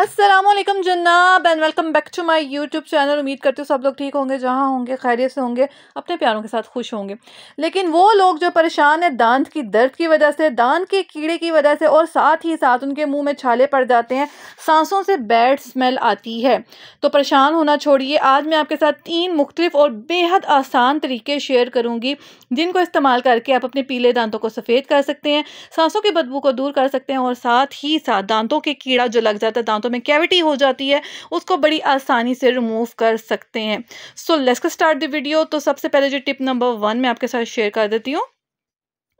असलम जनाब and welcome back to my YouTube channel उम्मीद करते हो सब लोग ठीक होंगे जहाँ होंगे खैरियत से होंगे अपने प्यारों के साथ खुश होंगे लेकिन वो लोग जो परेशान है दांत की दर्द की वजह से दांत के कीड़े की वजह से और साथ ही साथ उनके मुंह में छाले पड़ जाते हैं सांसों से बैड स्मेल आती है तो परेशान होना छोड़िए आज मैं आपके साथ तीन मुख्तलिफ और बेहद आसान तरीके शेयर करूँगी जिनको इस्तेमाल करके आप अपने पीले दांतों को सफ़ेद कर सकते हैं सांसों की बदबू को दूर कर सकते हैं और साथ ही साथ दांतों के कीड़ा जो लग जाता है दांतों में कैविटी हो जाती है उसको बड़ी आसानी से रिमूव कर सकते हैं so let's start the video तो सबसे पहले जो टिप नंबर वन मैं आपके साथ शेयर कर देती हूँ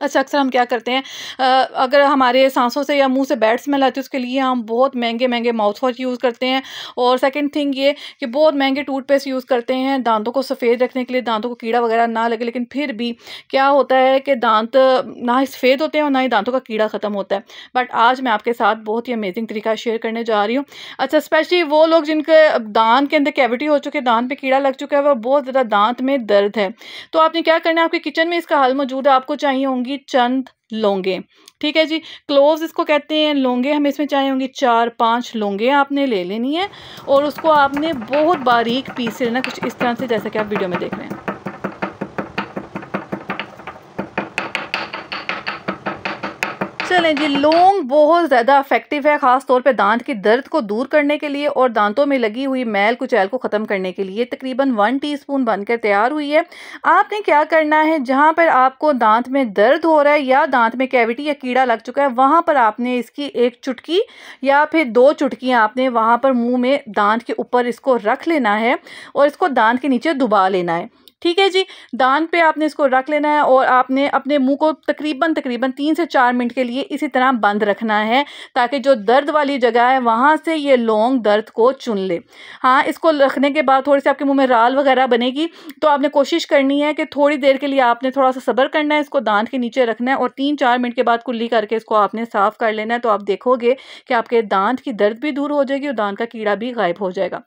अच्छा अक्सर हम क्या करते हैं आ, अगर हमारे सांसों से या मुंह से बैड स्मेल आती है उसके लिए हम बहुत महंगे महंगे माउथ वॉश यूज़ करते हैं और सेकंड थिंग ये कि बहुत महंगे टूथपेस्ट यूज़ करते हैं दांतों को सफ़ेद रखने के लिए दांतों को कीड़ा वगैरह ना लगे लेकिन फिर भी क्या होता है कि दांत ना ही सफ़ेद होते हैं और ना ही दांतों का कीड़ा ख़त्म होता है बट आज मैं आपके साथ बहुत ही अमेजिंग तरीका शेयर करने जा रही हूँ अच्छा स्पेशली वो लोग जिनके दांत के अंदर कैविटी हो चुके दांत पर कीड़ा लग चुका है और बहुत ज़्यादा दांत में दर्द है तो आपने क्या करना है आपके किचन में इसका हल मौजूद है आपको चाहिए होंगी होंगी चंद लोंगे ठीक है जी क्लोव इसको कहते हैं लोंगे हमें इसमें चाहिए होंगे चार पांच लोंगे आपने ले लेनी है और उसको आपने बहुत बारीक पीस लेना कुछ इस तरह से जैसा कि आप वीडियो में देख रहे हैं चलें जी लौंग बहुत ज़्यादा इफेक्टिव है ख़ास तौर पे दांत के दर्द को दूर करने के लिए और दांतों में लगी हुई मैल कुचैल को ख़त्म करने के लिए तकरीबन वन टीस्पून बनकर तैयार हुई है आपने क्या करना है जहाँ पर आपको दांत में दर्द हो रहा है या दांत में कैविटी या कीड़ा लग चुका है वहाँ पर आपने इसकी एक चुटकी या फिर दो चुटकियाँ आपने वहाँ पर मुँह में दांत के ऊपर इसको रख लेना है और इसको दांत के नीचे दुबा लेना है ठीक है जी दान पे आपने इसको रख लेना है और आपने अपने मुंह को तकरीबन तकरीबन तीन से चार मिनट के लिए इसी तरह बंद रखना है ताकि जो दर्द वाली जगह है वहाँ से ये लौंग दर्द को चुन ले हाँ इसको रखने के बाद थोड़ी सी आपके मुँह में राल वगैरह बनेगी तो आपने कोशिश करनी है कि थोड़ी देर के लिए आपने थोड़ा सा सब्र करना है इसको दांत के नीचे रखना है और तीन चार मिनट के बाद कुल्ली करके इसको आपने साफ़ कर लेना है तो आप देखोगे कि आपके दांत की दर्द भी दूर हो जाएगी और दांत का कीड़ा भी गायब हो जाएगा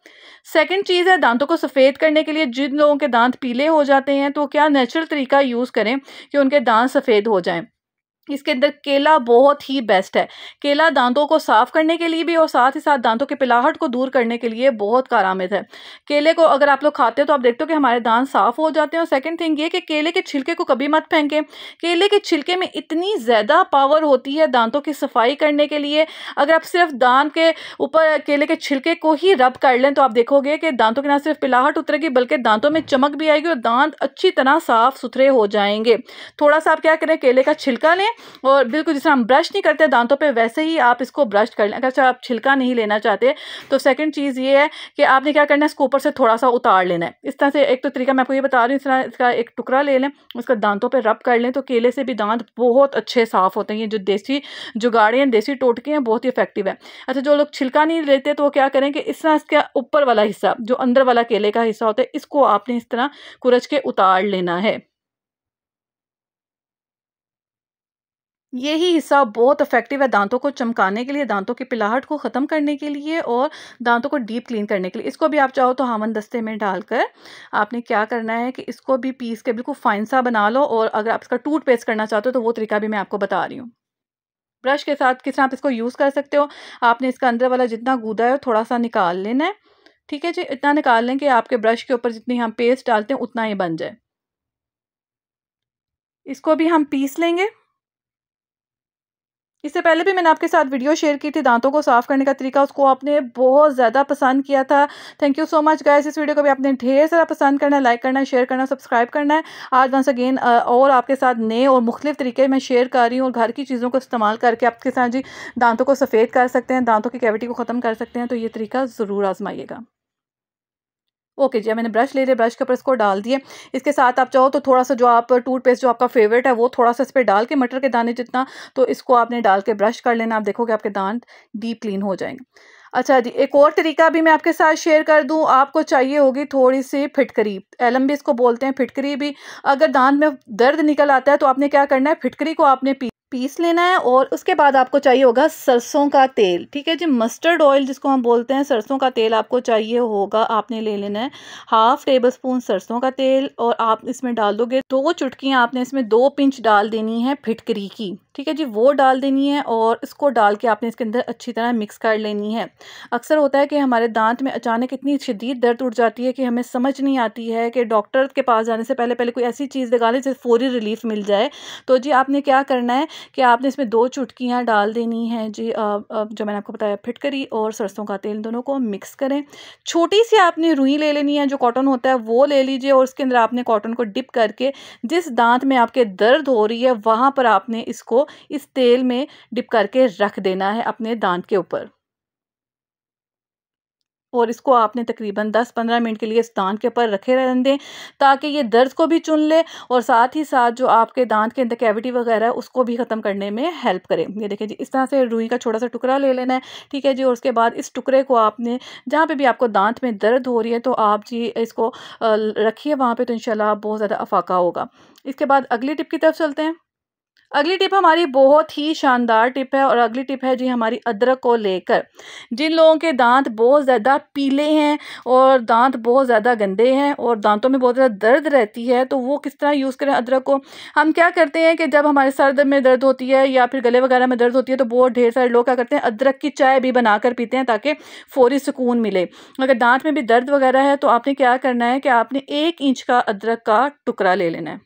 सेकेंड चीज़ है दांतों को सफ़ेद करने के लिए जिन लोगों के दांत पीले गंदे हो जाते हैं तो क्या नेचुरल तरीका यूज़ करें कि उनके दांत सफ़ेद हो जाएं इसके अंदर केला बहुत ही बेस्ट है केला दांतों को साफ़ करने के लिए भी और साथ ही साथ दांतों के पिलाहट को दूर करने के लिए बहुत कारामिद है केले को अगर आप लोग खाते हो तो आप देखते हो कि हमारे दांत साफ़ हो जाते हैं और सेकंड थिंग ये कि केले के छिलके को कभी मत फेंकें केले के छिलके में इतनी ज़्यादा पावर होती है दांतों की सफाई करने के लिए अगर आप सिर्फ दांत के ऊपर केले के छिलके को ही रब कर लें तो आप देखोगे कि दांतों के ना सिर्फ पिलाहट उतरेगी बल्कि दांतों में चमक भी आएगी और दांत अच्छी तरह साफ़ सुथरे हो जाएंगे थोड़ा सा आप क्या करें केले का छिलका लें और बिल्कुल जिस हम ब्रश नहीं करते दांतों पर वैसे ही आप इसको ब्रश कर लें अगर आप छिलका नहीं लेना चाहते तो सेकेंड चीज़ ये है कि आपने क्या करना है इसको ऊपर से थोड़ा सा उतार लेना है इस तरह से एक तो तरीका मैं आपको ये बता रही हूँ इस तरह इसका एक टुकड़ा ले लें उसका दांतों पर रब कर लें तो केले से भी दांत बहुत अच्छे साफ़ होते हैं जो देसी जुगाड़े हैं देसी टोटके हैं बहुत ही इफेक्टिव है अच्छा जो लोग छिलका नहीं लेते तो वो क्या करें कि इस तरह इसका ऊपर वाला हिस्सा जो अंदर वाला केले का हिस्सा होता है इसको आपने इस तरह कुरज के उतार लेना है यही हिस्सा बहुत इफेक्टिव है दांतों को चमकाने के लिए दांतों की पिलाहट को ख़त्म करने के लिए और दांतों को डीप क्लीन करने के लिए इसको भी आप चाहो तो हामन दस्ते में डालकर आपने क्या करना है कि इसको भी पीस के बिल्कुल फाइन सा बना लो और अगर आप इसका टूट पेस्ट करना चाहते हो तो वो तरीका भी मैं आपको बता रही हूँ ब्रश के साथ किस तरह आप इसको यूज़ कर सकते हो आपने इसका अंदर वाला जितना गूदा है थोड़ा सा निकाल लेना है ठीक है जी इतना निकाल लें कि आपके ब्रश के ऊपर जितनी हम पेस्ट डालते हैं उतना ही बन जाए इसको भी हम पीस लेंगे इससे पहले भी मैंने आपके साथ वीडियो शेयर की थी दांतों को साफ़ करने का तरीका उसको आपने बहुत ज़्यादा पसंद किया था thank you so much guys इस वीडियो को भी आपने ढेर सारा पसंद करना लाइक करना शेयर करना सब्सक्राइब करना है आज वंस अगेन और आपके साथ नए और मुख्तलिफ तरीके मैं शेयर कर रही हूँ और घर की चीज़ों को इस्तेमाल करके आपके साथ जी दांतों को सफ़ेद कर सकते हैं दांतों की कैविटी को ख़त्म कर सकते हैं तो ये तरीका ज़रूर आजमाइएगा ओके जी मैंने ब्रश ले लिया ब्रश के ऊपर इसको डाल दिए इसके साथ आप चाहो तो थोड़ा सा जो आप टूथपेस्ट जो आपका फेवरेट है वो थोड़ा सा इस पर डाल के मटर के दाने जितना तो इसको आपने डाल के ब्रश कर लेना आप देखोगे आपके दांत डीप क्लीन हो जाएंगे अच्छा जी एक और तरीका भी मैं आपके साथ शेयर कर दूं आपको चाहिए होगी थोड़ी सी फिटकरी एलम भी इसको बोलते हैं फिटकरी भी अगर दांत में दर्द निकल आता है तो आपने क्या करना है फिटकरी को आपने पी पीस लेना है और उसके बाद आपको चाहिए होगा सरसों का तेल ठीक है जी मस्टर्ड ऑयल जिसको हम बोलते हैं सरसों का तेल आपको चाहिए होगा आपने ले लेना है हाफ़ टेबल स्पून सरसों का तेल और आप इसमें डाल दोगे दो चुटकियाँ आपने इसमें दो पिंच डाल देनी है फिटकरी की ठीक है जी वो डाल देनी है और इसको डाल के आपने इसके अंदर अच्छी तरह मिक्स कर लेनी है अक्सर होता है कि हमारे दांत में अचानक इतनी शदीद दर्द उठ जाती है कि हमें समझ नहीं आती है कि डॉक्टर के पास जाने से पहले पहले कोई ऐसी चीज़ लगा लें जिससे फौरी रिलीफ मिल जाए तो जी आपने क्या करना है कि आपने इसमें दो चुटकियाँ डाल देनी है जी जो मैंने आपको बताया फिटकरी और सरसों का तेल दोनों को मिक्स करें छोटी सी आपने रुई ले लेनी है जो कॉटन होता है वो ले लीजिए और उसके अंदर आपने कॉटन को डिप करके जिस दांत में आपके दर्द हो रही है वहाँ पर आपने इसको इस तेल में डिप करके रख देना है अपने दांत के ऊपर और इसको आपने तकरीबन 10-15 मिनट के लिए इस दांत के ऊपर रखे रहने दें ताकि ये दर्द को भी चुन ले और साथ ही साथ जो आपके दांत के अंदर कैविटी वगैरह उसको भी ख़त्म करने में हेल्प करें ये देखें जी इस तरह से रुई का छोटा सा टुकड़ा ले लेना है ठीक है जी और उसके बाद इस टुकड़े को आपने जहाँ पर भी आपको दांत में दर्द हो रही है तो आप जी इसको रखिए वहाँ पर तो इन बहुत ज़्यादा अफाका होगा इसके बाद अगली टिप की तरफ चलते हैं अगली टिप हमारी बहुत ही शानदार टिप है और अगली टिप है जी हमारी अदरक को लेकर जिन लोगों के दांत बहुत ज़्यादा पीले हैं और दांत बहुत ज़्यादा गंदे हैं और दांतों में बहुत ज़्यादा दर्द रहती है तो वो किस तरह यूज़ करें अदरक को हम क्या करते हैं कि जब हमारे सर में दर्द होती है या फिर गले वगैरह में दर्द होती है तो बहुत ढेर सारे लोग क्या करते हैं अदरक की चाय भी बना पीते हैं ताकि फ़ौरी सुकून मिले अगर दांत में भी दर्द वगैरह है तो आपने क्या करना है कि आपने एक इंच का अदरक का टुकड़ा ले लेना है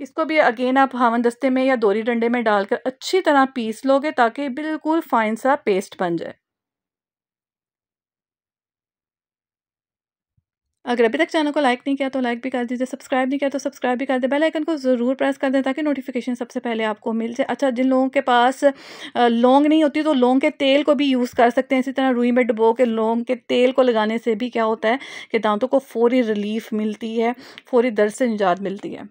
इसको भी अगेन आप हावन दस्ते में या दोरी डंडे में डालकर अच्छी तरह पीस लोगे ताकि बिल्कुल फाइन सा पेस्ट बन जाए अगर अभी तक चैनल को लाइक नहीं किया तो लाइक भी कर दीजिए सब्सक्राइब नहीं किया तो सब्सक्राइब भी कर दें बेल आइकन को ज़रूर प्रेस कर दें ताकि नोटिफिकेशन सबसे पहले आपको मिल जाए अच्छा जिन लोगों के पास लौंग नहीं होती तो लौंग के तेल को भी यूज़ कर सकते हैं इसी तरह रुई में डुबो के लौंग के तेल को लगाने से भी क्या होता है कि दांतों को फौरी रिलीफ मिलती है फौरी दर्द से निजात मिलती है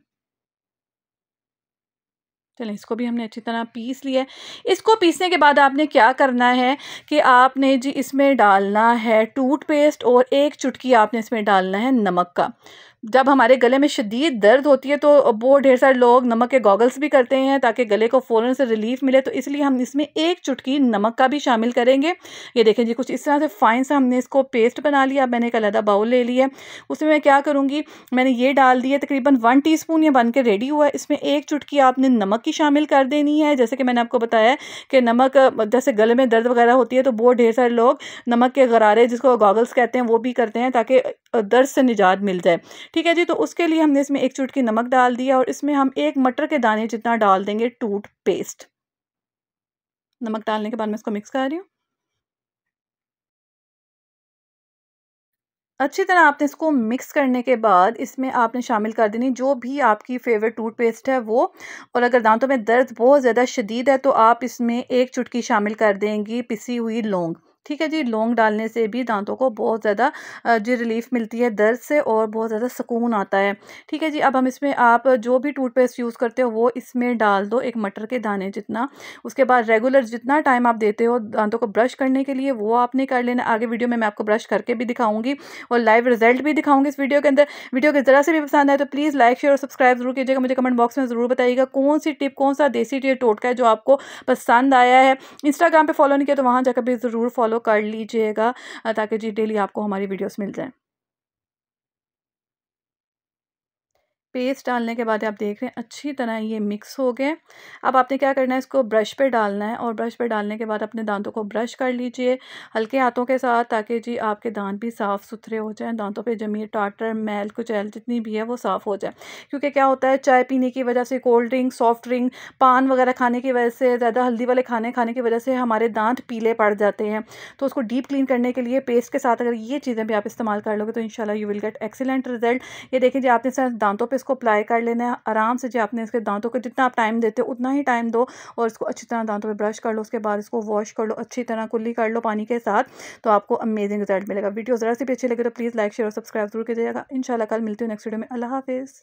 चलें इसको भी हमने अच्छी तरह पीस लिया इसको पीसने के बाद आपने क्या करना है कि आपने जी इसमें डालना है टूथपेस्ट और एक चुटकी आपने इसमें डालना है नमक का जब हमारे गले में शदीद दर्द होती है तो वो ढेर सारे लोग नमक के गॉगल्स भी करते हैं ताकि गले को फ़ौरन से रिलीफ मिले तो इसलिए हम इसमें एक चुटकी नमक का भी शामिल करेंगे ये देखें जी कुछ इस तरह से फ़ाइन सा हमने इसको पेस्ट बना लिया मैंने एक अलहदा बाउल ले लिया उसमें मैं क्या करूँगी मैंने ये डाल दिया तकरीबन वन टी स्पून ये बन के रेडी हुआ है इसमें एक चुटकी आपने नमक की शामिल कर देनी है जैसे कि मैंने आपको बताया कि नमक जैसे गले में दर्द वगैरह होती है तो वो ढेर सारे लोग नमक के गरारे जिसको गॉगल्स कहते हैं वो भी करते हैं ताकि दर्द से निजात मिल जाए ठीक है जी तो उसके लिए हमने इसमें एक चुटकी नमक डाल दिया और इसमें हम एक मटर के दाने जितना डाल देंगे टूट पेस्ट नमक डालने के बाद मैं इसको मिक्स कर रही हूँ अच्छी तरह आपने इसको मिक्स करने के बाद इसमें आपने शामिल कर देनी जो भी आपकी फेवरेट टूथपेस्ट है वो और अगर दांतों में दर्द बहुत ज़्यादा शदीद है तो आप इसमें एक चुटकी शामिल कर देंगी पिसी हुई लौंग ठीक है जी लौंग डालने से भी दांतों को बहुत ज़्यादा जो रिलीफ मिलती है दर्द से और बहुत ज़्यादा सुकून आता है ठीक है जी अब हम इसमें आप जो भी टूथपेस्ट यूज़ करते हो वो इसमें डाल दो एक मटर के दाने जितना उसके बाद रेगुलर जितना टाइम आप देते हो दांतों को ब्रश करने के लिए वो आपने कर लेना आगे वीडियो में मैं आपको ब्रश करके भी दिखाऊँगी और लाइव रिजल्ट भी दिखाऊंगी इस वीडियो के अंदर वीडियो के ज़रा से भी पसंद आए तो प्लीज़ लाइक शेयर और सब्सक्राइब जरूर कीजिएगा मुझे कमेंट बॉक्स में ज़रूर बताइएगा कौन सी टिप कौन सा देसी टी टोटका है जो आपको पसंद आया है इंस्टाग्राम पर फॉलो नहीं किया तो वहाँ जाकर भी ज़रूर फॉलो फॉलो कर लीजिएगा ताकि जी डेली आपको हमारी वीडियोस मिल जाएँ पेस्ट डालने के बाद आप देख रहे हैं अच्छी तरह ये मिक्स हो गए अब आपने क्या करना है इसको ब्रश पे डालना है और ब्रश पे डालने के बाद अपने दांतों को ब्रश कर लीजिए हल्के हाथों के साथ ताकि जी आपके दांत भी साफ़ सुथरे हो जाएं दांतों पे जमी टाटर मैल कुचैल जितनी भी है वो साफ़ हो जाए क्योंकि क्या होता है चाय पीने की वजह से कोल्ड ड्रिंक सॉफ्ट ड्रिंक पान वगैरह खाने की वजह से ज़्यादा हल्दी वाले खाने खाने की वजह से हमारे दांत पीले पड़ जाते हैं तो उसको डीप क्लीन करने के लिए पेस्ट के साथ अगर ये चीज़ें भी आप इस्तेमाल कर लोगे तो इन you will get excellent result ये देखें जी आपने दांतों पर इसको अप्लाई कर लेना है आराम से जो आपने इसके दांतों को जितना आप टाइम देते हो उतना ही टाइम दो और इसको अच्छी तरह दांतों पर ब्रश कर लो उसके बाद इसको वॉश कर लो अच्छी तरह कुल्ली कर लो पानी के साथ तो आपको अमेजिंग रिजल्ट मिलेगा वीडियो ज़रा सी भी अच्छी लगे तो प्लीज़ लाइक शेयर और सब्सक्राइब जरूर कीजिएगा इन कल मिलती हूँ नेक्स्ट वीडियो में अल्लाह हाफिज़